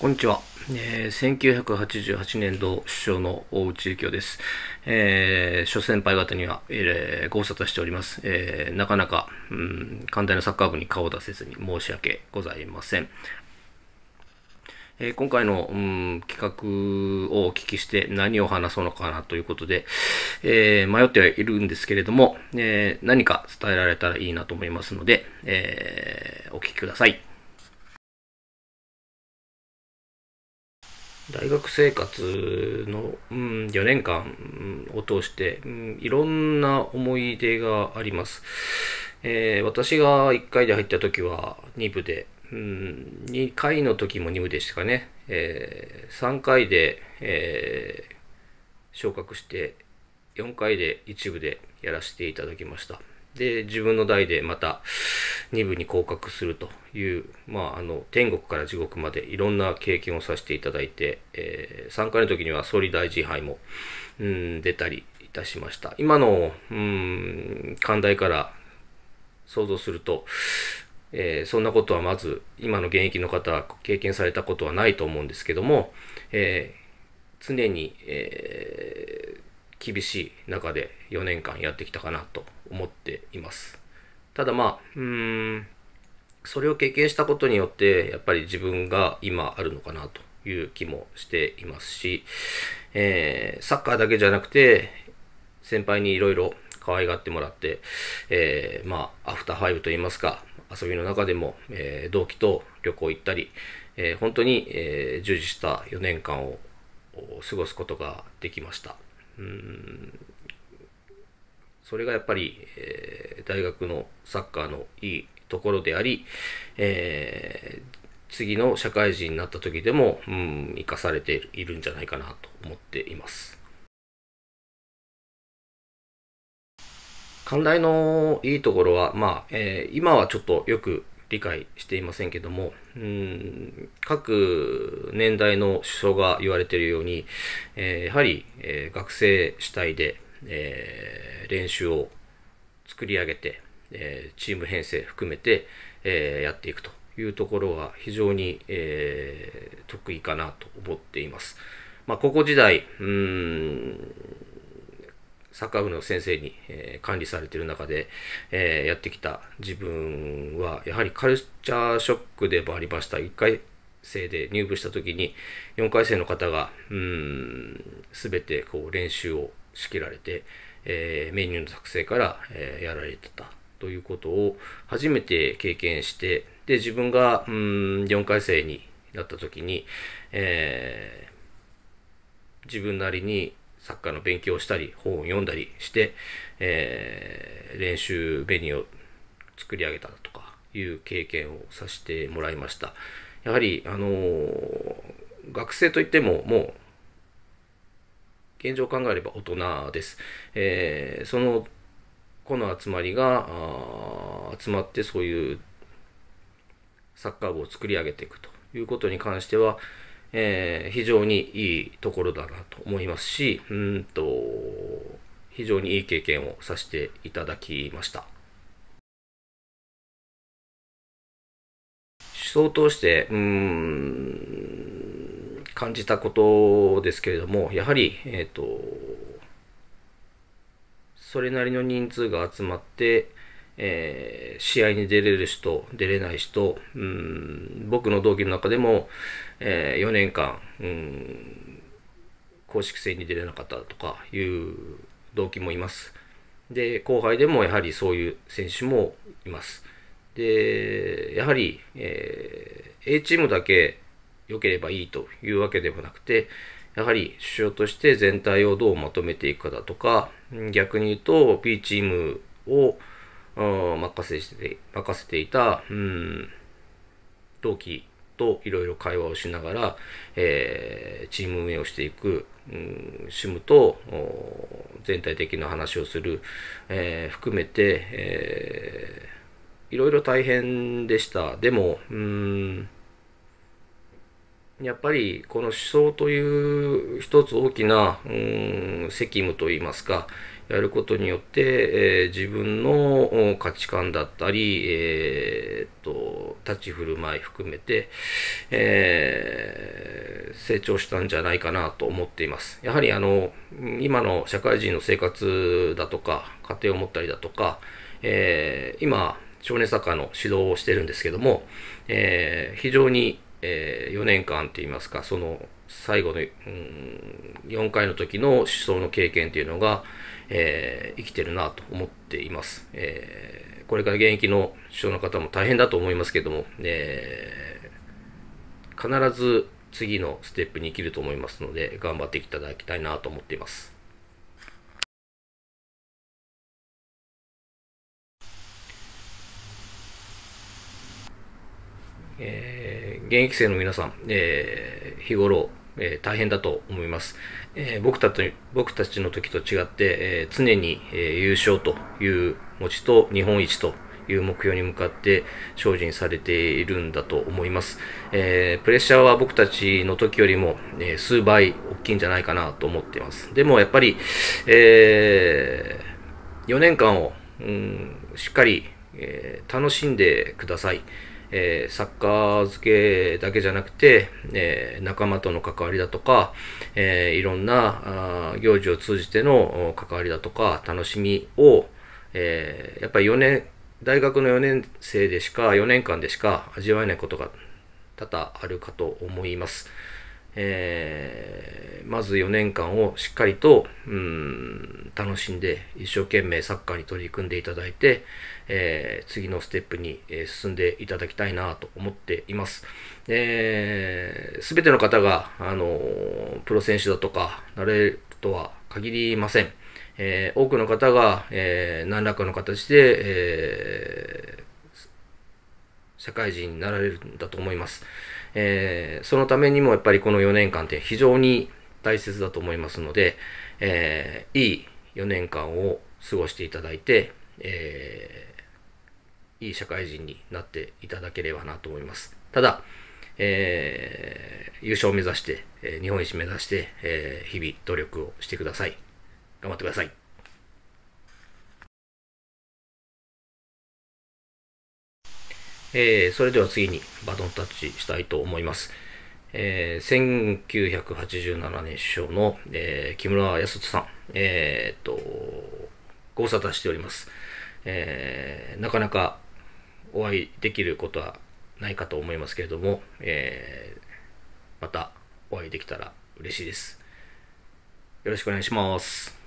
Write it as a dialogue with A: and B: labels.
A: こんにちは。えー、1988年度首相の大内幸雄です。えー、諸先輩方には、えー、ご無沙汰しております。えー、なかなか、うん、寛大なサッカー部に顔を出せずに申し訳ございません。え今回の、うん、企画をお聞きして何を話そうのかなということで、えー、迷ってはいるんですけれども、えー、何か伝えられたらいいなと思いますので、えー、お聞きください。大学生活の、うん、4年間を通して、うん、いろんな思い出があります。えー、私が1回で入った時は2部で、うん、2回の時も2部でしたかね、えー、3回で、えー、昇格して、4回で1部でやらせていただきました。で、自分の代でまた2部に降格するという、まあ、あの、天国から地獄までいろんな経験をさせていただいて、えー、3回の時には総理大臣杯も、うん、出たりいたしました。今の、うん、寛大から想像すると、えー、そんなことはまず、今の現役の方は経験されたことはないと思うんですけども、えー、常に、えー、厳しい中で4年間やってきたかなと思っています。ただまあ、うーん、それを経験したことによって、やっぱり自分が今あるのかなという気もしていますし、えー、サッカーだけじゃなくて、先輩にいろいろ可愛がってもらって、えー、まあ、アフターファイブといいますか、遊びの中でも、えー、同期と旅行行ったり、えー、本当に、えー、従事した4年間を過ごすことができました。うんそれがやっぱり、えー、大学のサッカーのいいところであり、えー、次の社会人になった時でも、うん、生かされているんじゃないかなと思っています。寛大のいいところは、まあ、えー、今はちょっとよく理解していませんけども、うん、各年代の首相が言われているように、えー、やはり、えー、学生主体で、えー、練習を作り上げて、えー、チーム編成含めて、えー、やっていくというところは非常に、えー、得意かなと思っています。まあ、高校時代、うん、サッカー部の先生に、えー、管理されている中で、えー、やってきた自分は、やはりカルチャーショックでもありました。1回生で入部した時に、4回生の方が、うん、すべてこう練習を仕切られて、えー、メニューの作成から、えー、やられてたということを初めて経験して、で、自分が、うん、4回生になった時に、えー、自分なりにサッカーの勉強をしたり、本を読んだりして、えー、練習メニューを作り上げたとかいう経験をさせてもらいました。やはり、あのー、学生といってももう、現状考えれば大人です。えー、その子の集まりが集まってそういうサッカー部を作り上げていくということに関しては、えー、非常にいいところだなと思いますし、うんと、非常にいい経験をさせていただきました。思想を通して、うん、感じたことですけれども、やはり、えっ、ー、と、それなりの人数が集まって、えー、試合に出れる人、出れない人、うん、僕の同期の中でも、えー、4年間、うん、公式戦に出れなかったとかいう同期もいます。で、後輩でもやはりそういう選手もいます。で、やはり、えー、A チームだけ良ければいいというわけではなくて、やはり首相として全体をどうまとめていくかだとか、逆に言うと B チームを任せして任せていた、うん、同期といろいろ会話をしながら、えー、チーム運営をしていく、うん、シムと全体的な話をする、えー、含めて、えー、いろいろ大変でした。でも、うんやっぱりこの思想という一つ大きな、うん、責務といいますか、やることによって、えー、自分の価値観だったり、えー、と立ち振る舞い含めて、えー、成長したんじゃないかなと思っています。やはりあの今の社会人の生活だとか家庭を持ったりだとか、えー、今少年サッカーの指導をしてるんですけども、えー、非常にえー、4年間っていいますか、その最後の、うん、4回の時の思想の経験というのが、えー、生きてるなと思っています。えー、これから現役の首相の方も大変だと思いますけども、えー、必ず次のステップに生きると思いますので、頑張っていただきたいなと思っています。えー、現役生の皆さん、えー、日頃、えー、大変だと思います、えー、僕たち僕たちの時と違って、えー、常に、えー、優勝という持ちと日本一という目標に向かって精進されているんだと思います、えー、プレッシャーは僕たちの時よりも、えー、数倍大きいんじゃないかなと思っていますでもやっぱり、えー、4年間を、うん、しっかり、えー、楽しんでください、えー、サッカー漬けだけじゃなくて、えー、仲間との関わりだとか、えー、いろんなあ行事を通じての関わりだとか、楽しみを、えー、やっぱり4年、大学の4年生でしか、4年間でしか味わえないことが多々あるかと思います。えー、まず4年間をしっかりと、うん、楽しんで、一生懸命サッカーに取り組んでいただいて、えー、次のステップに、え進んでいただきたいなと思っています。す、えー、べ、ての方が、あのプロ選手だとか、なれるとは限りません。え多くの方が、え何らかの形で、え社会人になられるんだと思います。えー、そのためにもやっぱりこの4年間って非常に大切だと思いますので、えー、いい4年間を過ごしていただいて、えー、いい社会人になっていただければなと思います。ただ、えー、優勝を目指して、え日本一目指して、え日々努力をしてください。頑張ってください。えー、それでは次にバトンタッチしたいと思います。えー、1987年首相の、えー、木村康人さん、えー、っと、ご無沙汰しております。えー、なかなかお会いできることはないかと思いますけれども、えー、またお会いできたら嬉しいです。よろしくお願いします。